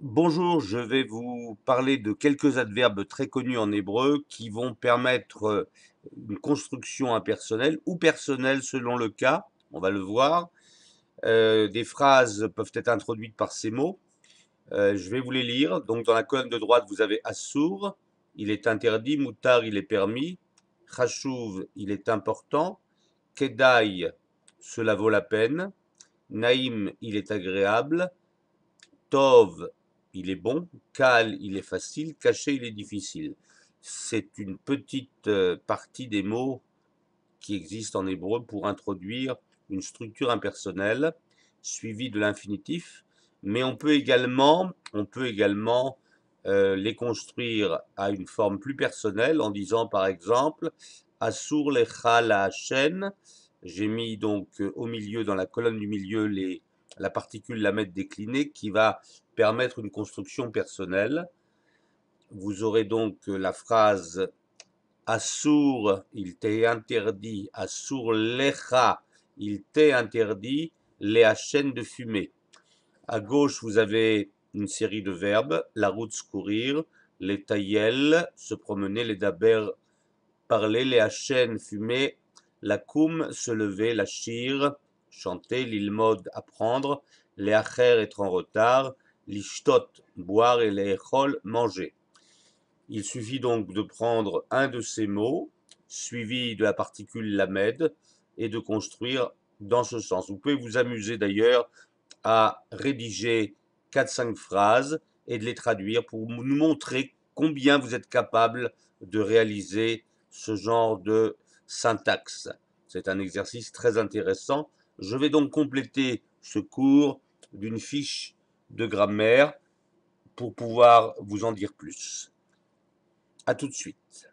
Bonjour, je vais vous parler de quelques adverbes très connus en hébreu qui vont permettre euh, une construction impersonnelle ou personnelle selon le cas, on va le voir. Euh, des phrases peuvent être introduites par ces mots. Euh, je vais vous les lire. Donc dans la colonne de droite, vous avez assour, il est interdit, moutar, il est permis, chashuv, il est important, kedai, cela vaut la peine, naïm, il est agréable, tov, il est bon, Cal, il est facile, Caché, il est difficile. C'est une petite euh, partie des mots qui existent en hébreu pour introduire une structure impersonnelle suivie de l'infinitif, mais on peut également, on peut également euh, les construire à une forme plus personnelle en disant par exemple Asur lecha la j'ai mis donc euh, au milieu, dans la colonne du milieu, les la particule la mettre » déclinée qui va permettre une construction personnelle. Vous aurez donc euh, la phrase assour »« il t'est interdit, assour lecha, il t'est interdit, les chaîne de fumée. À gauche, vous avez une série de verbes, la route courir, les taïels, se promener, les dabers, parler, les chaîne fumer, la koum, se lever, la chire, chanter, l'ilmod, apprendre, les achers être en retard, l'ishtot, boire et les manger. Il suffit donc de prendre un de ces mots, suivi de la particule lamed, et de construire dans ce sens. Vous pouvez vous amuser d'ailleurs à rédiger 4-5 phrases et de les traduire pour nous montrer combien vous êtes capable de réaliser ce genre de syntaxe. C'est un exercice très intéressant je vais donc compléter ce cours d'une fiche de grammaire pour pouvoir vous en dire plus. À tout de suite.